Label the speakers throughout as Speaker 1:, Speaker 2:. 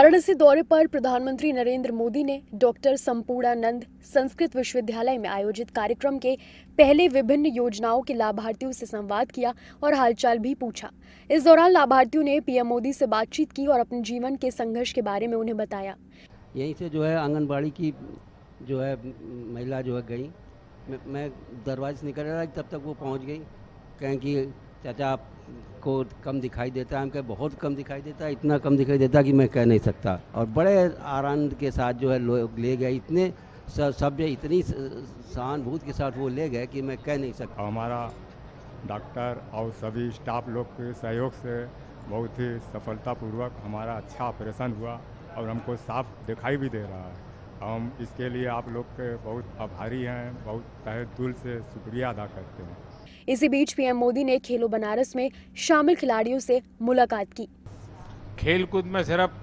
Speaker 1: वाराणसी दौरे पर प्रधानमंत्री नरेंद्र मोदी ने डॉक्टर संपूर्णानंद संस्कृत विश्वविद्यालय में आयोजित कार्यक्रम के पहले विभिन्न योजनाओं के लाभार्थियों से संवाद किया और हालचाल भी पूछा इस दौरान लाभार्थियों ने पीएम मोदी से बातचीत की और अपने जीवन के संघर्ष के बारे में उन्हें बताया
Speaker 2: यहीं से जो है आंगनबाड़ी की जो है महिला जो है गई मैं, मैं दरवाजे से निकल रहा तब तक वो पहुँच गई कहें कि चाचा आपको कम दिखाई देता है हम कह बहुत कम दिखाई देता है इतना कम दिखाई देता है कि मैं कह नहीं सकता और बड़े आनंद के साथ जो है लोग ले गए इतने सभ्य इतनी सहानुभूत के साथ वो ले गए कि मैं कह नहीं सकता हमारा डॉक्टर और
Speaker 3: सभी स्टाफ लोग के सहयोग से बहुत ही सफलतापूर्वक हमारा अच्छा ऑपरेशन हुआ और हमको साफ दिखाई भी दे रहा है हम इसके लिए आप लोग के बहुत आभारी हैं बहुत तहे दिल से शुक्रिया अदा करते हैं
Speaker 1: इसी बीच पीएम मोदी ने खेलो बनारस में शामिल खिलाड़ियों से मुलाकात की
Speaker 3: खेल कूद में सिर्फ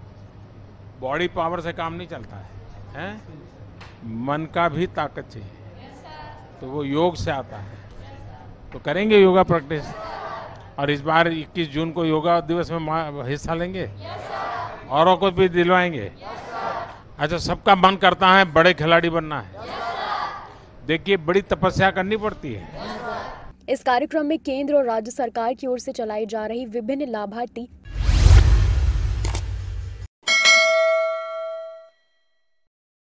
Speaker 4: बॉडी पावर से काम नहीं चलता है, है? मन का भी ताकत चाहिए तो वो योग से आता है तो करेंगे योगा प्रैक्टिस और इस बार 21 जून को योगा दिवस में हिस्सा लेंगे औरों को भी दिलवाएंगे अच्छा सबका मन करता है बड़े खिलाड़ी बनना है देखिए बड़ी तपस्या करनी पड़ती है
Speaker 1: इस कार्यक्रम में केंद्र और राज्य सरकार की ओर से चलाई जा रही विभिन्न लाभार्थी